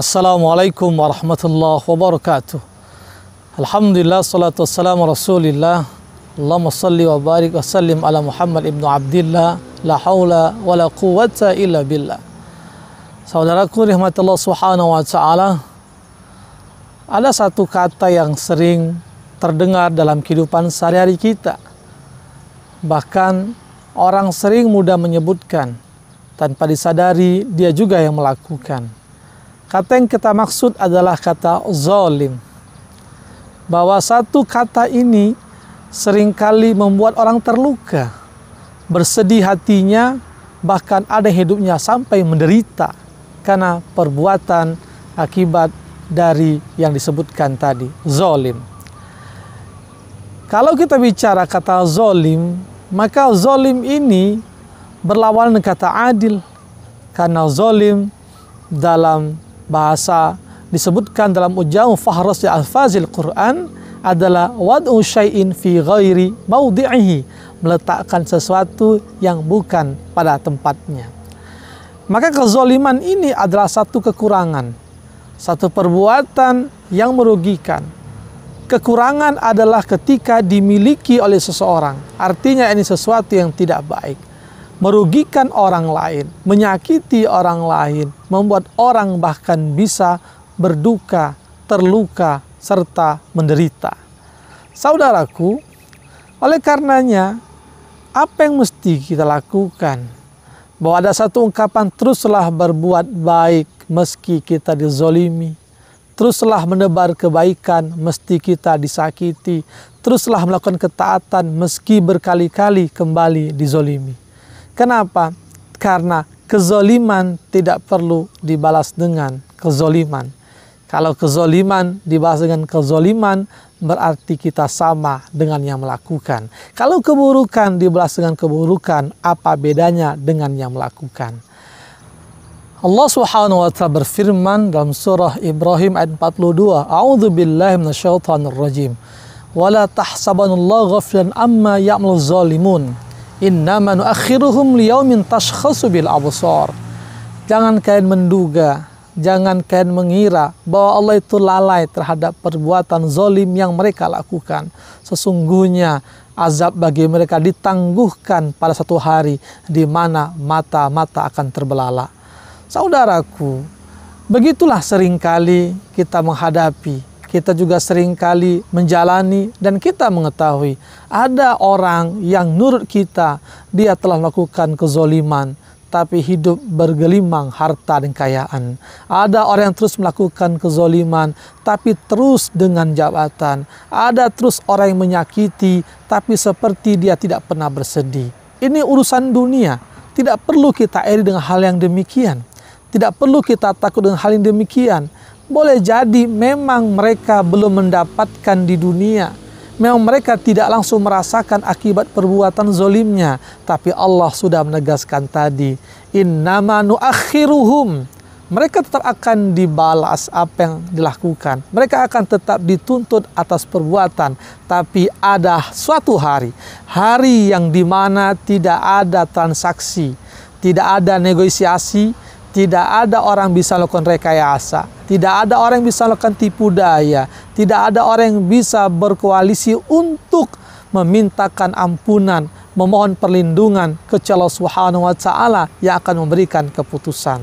Assalamualaikum warahmatullahi wabarakatuh Alhamdulillah salatu wassalamu rasulillah Allahumma salli wa barik wa sallim ala Muhammad ibnu Abdullah, La hawla wa la quwata illa billah Saudaraku rahmatullah subhanahu wa ta'ala Ada satu kata yang sering terdengar dalam kehidupan sehari-hari kita Bahkan orang sering mudah menyebutkan tanpa disadari dia juga yang melakukan. Kata yang kita maksud adalah kata zolim, Bahwa satu kata ini seringkali membuat orang terluka, bersedih hatinya, bahkan ada hidupnya sampai menderita karena perbuatan akibat dari yang disebutkan tadi, zolim. Kalau kita bicara kata zolim, maka zolim ini berlawanan kata adil, karena zolim dalam bahasa disebutkan dalam ujamu fahras ya al-fazil Quran adalah wad'u syai'in fi ghairi maudi'ihi meletakkan sesuatu yang bukan pada tempatnya. Maka kezoliman ini adalah satu kekurangan, satu perbuatan yang merugikan. Kekurangan adalah ketika dimiliki oleh seseorang. Artinya ini sesuatu yang tidak baik merugikan orang lain, menyakiti orang lain, membuat orang bahkan bisa berduka, terluka, serta menderita. Saudaraku, oleh karenanya, apa yang mesti kita lakukan? Bahwa ada satu ungkapan, teruslah berbuat baik meski kita dizolimi. Teruslah menebar kebaikan meski kita disakiti. Teruslah melakukan ketaatan meski berkali-kali kembali dizolimi. Kenapa? Karena kezoliman tidak perlu dibalas dengan kezoliman. Kalau kezoliman dibalas dengan kezoliman, berarti kita sama dengan yang melakukan. Kalau keburukan dibalas dengan keburukan, apa bedanya dengan yang melakukan? Allah Subhanahu wa taala berfirman dalam surah Ibrahim ayat 42, "A'udzu billahi minasyaitonir rajim. Wala tahsabanallaha ghafilan amma ya'malu zalimun." innama nuakhiruhum liyaumin tashkhasu bil absar jangan kalian menduga jangan kalian mengira bahwa Allah itu lalai terhadap perbuatan zolim yang mereka lakukan. Sesungguhnya azab bagi mereka ditangguhkan pada satu hari di mana mata-mata akan terbelalak. Saudaraku, begitulah seringkali kita menghadapi kita juga sering kali menjalani dan kita mengetahui ada orang yang nurut kita dia telah melakukan kezoliman tapi hidup bergelimang harta dan kekayaan. Ada orang yang terus melakukan kezoliman, tapi terus dengan jabatan. Ada terus orang yang menyakiti, tapi seperti dia tidak pernah bersedih. Ini urusan dunia, tidak perlu kita iri dengan hal yang demikian. Tidak perlu kita takut dengan hal yang demikian boleh jadi memang mereka belum mendapatkan di dunia. Memang mereka tidak langsung merasakan akibat perbuatan zolimnya. Tapi Allah sudah menegaskan tadi. Innama akhiruhum. mereka tetap akan dibalas apa yang dilakukan. Mereka akan tetap dituntut atas perbuatan, tapi ada suatu hari, hari yang dimana tidak ada transaksi, tidak ada negosiasi, tidak ada orang bisa lakukan rekayasa. Tidak ada orang yang bisa lakukan tipu daya. Tidak ada orang yang bisa berkoalisi untuk memintakan ampunan, memohon perlindungan kecuali Allah Subhanahu wa taala yang akan memberikan keputusan.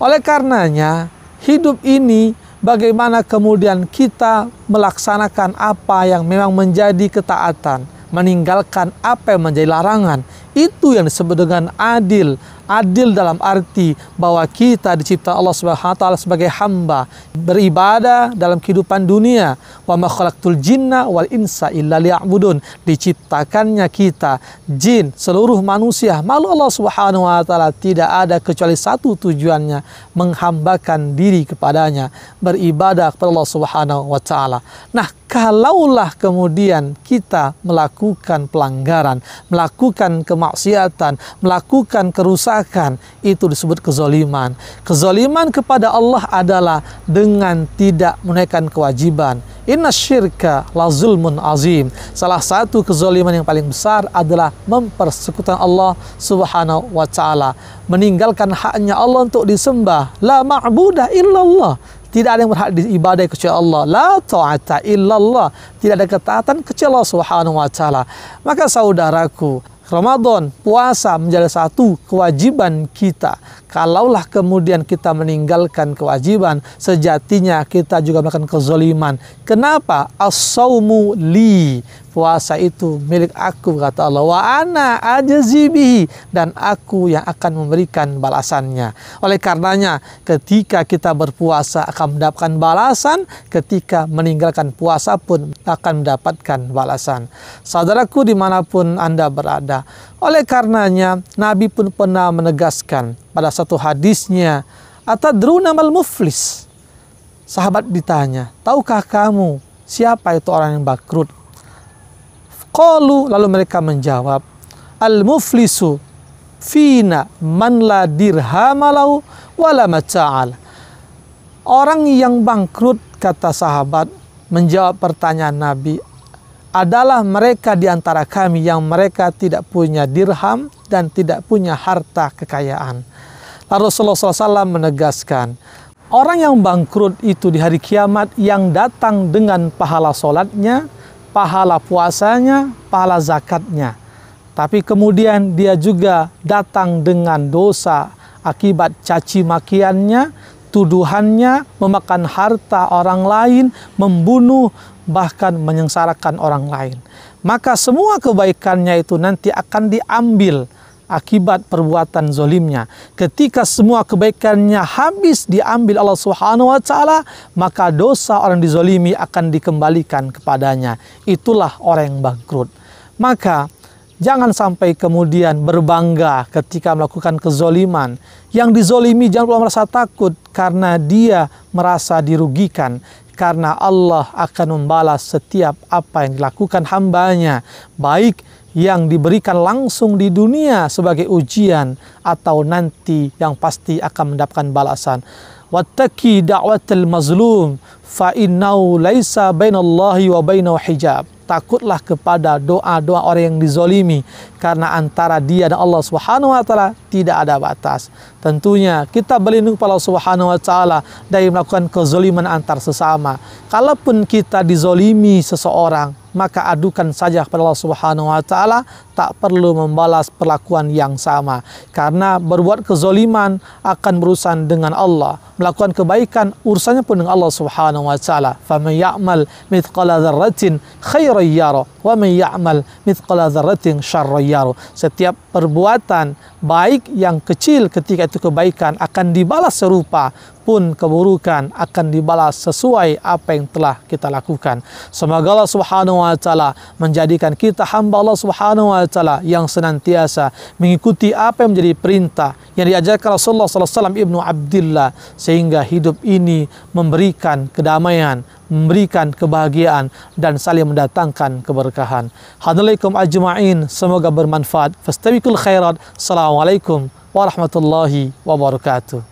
Oleh karenanya, hidup ini bagaimana kemudian kita melaksanakan apa yang memang menjadi ketaatan, meninggalkan apa yang menjadi larangan. Itu yang disebut dengan adil. Adil dalam arti bahwa kita dicipta Allah Subhanahu wa taala sebagai hamba, beribadah dalam kehidupan dunia. Wa ma khalaqtul jinna wal insa illa liya'budun. Diciptakannya kita jin, seluruh manusia, malu Allah Subhanahu wa taala tidak ada kecuali satu tujuannya, menghambakan diri kepadanya, beribadah kepada Allah Subhanahu wa taala. Nah, kalaulah kemudian kita melakukan pelanggaran, melakukan kemaksiatan, melakukan kerusakan, itu disebut kezoliman. Kezoliman kepada Allah adalah dengan tidak menaikkan kewajiban. Inna syirka la zulmun azim. Salah satu kezoliman yang paling besar adalah mempersekutukan Allah subhanahu wa ta'ala. Meninggalkan haknya Allah untuk disembah. La ma'budah illallah. Tidak ada yang berhak diibadai kecuali Allah. La ta'ata illallah. Tidak ada ketaatan kecuali Allah subhanahu wa ta'ala. Maka saudaraku, Ramadan, puasa menjadi satu kewajiban kita Kalaulah kemudian kita meninggalkan kewajiban, sejatinya kita juga melakukan kezoliman. Kenapa? as sawmu li. Puasa itu milik aku, kata Allah. Wa ana ajazibihi. Dan aku yang akan memberikan balasannya. Oleh karenanya, ketika kita berpuasa akan mendapatkan balasan. Ketika meninggalkan puasa pun akan mendapatkan balasan. Saudaraku dimanapun Anda berada, oleh karenanya, Nabi pun pernah menegaskan pada satu hadisnya, Atadru namal muflis. Sahabat ditanya, tahukah kamu siapa itu orang yang bangkrut? Qalu, lalu mereka menjawab, Al-muflisu fina man la dirhamalau wala mata'al. Orang yang bangkrut, kata sahabat, menjawab pertanyaan Nabi, adalah mereka di antara kami yang mereka tidak punya dirham dan tidak punya harta kekayaan. Lalu Rasulullah SAW menegaskan, orang yang bangkrut itu di hari kiamat yang datang dengan pahala sholatnya, pahala puasanya, pahala zakatnya. Tapi kemudian dia juga datang dengan dosa akibat caci makiannya, tuduhannya, memakan harta orang lain, membunuh, bahkan menyengsarakan orang lain. Maka semua kebaikannya itu nanti akan diambil akibat perbuatan zolimnya. Ketika semua kebaikannya habis diambil Allah Subhanahu wa taala, maka dosa orang dizolimi akan dikembalikan kepadanya. Itulah orang yang bangkrut. Maka Jangan sampai kemudian berbangga ketika melakukan kezoliman. Yang dizolimi jangan pula merasa takut karena dia merasa dirugikan karena Allah akan membalas setiap apa yang dilakukan hambanya, baik yang diberikan langsung di dunia sebagai ujian atau nanti yang pasti akan mendapatkan balasan. Wattaki da'watil mazlum fa innau laisa bainallahi wa bainahu hijab takutlah kepada doa-doa orang yang dizolimi karena antara dia dan Allah Subhanahu wa taala tidak ada batas. Tentunya kita berlindung kepada Allah Subhanahu wa taala dari melakukan kezoliman antar sesama. Kalaupun kita dizolimi seseorang, maka adukan saja kepada Allah Subhanahu wa taala tak perlu membalas perlakuan yang sama karena berbuat kezoliman akan berurusan dengan Allah melakukan kebaikan urusannya pun dengan Allah Subhanahu wa taala fa man ya'mal mithqala dzarratin khairan yara wa man ya'mal mithqala dzarratin syarran yara setiap perbuatan baik yang kecil ketika itu kebaikan akan dibalas serupa pun keburukan akan dibalas sesuai apa yang telah kita lakukan. Semoga Allah Subhanahu wa taala menjadikan kita hamba Allah Subhanahu wa taala yang senantiasa mengikuti apa yang menjadi perintah yang diajarkan Rasulullah sallallahu alaihi wasallam Ibnu Abdullah sehingga hidup ini memberikan kedamaian, memberikan kebahagiaan dan saling mendatangkan keberkahan. Hadalaikum ajma'in, semoga bermanfaat. Fastabi كل خيرات السلام عليكم ورحمة الله وبركاته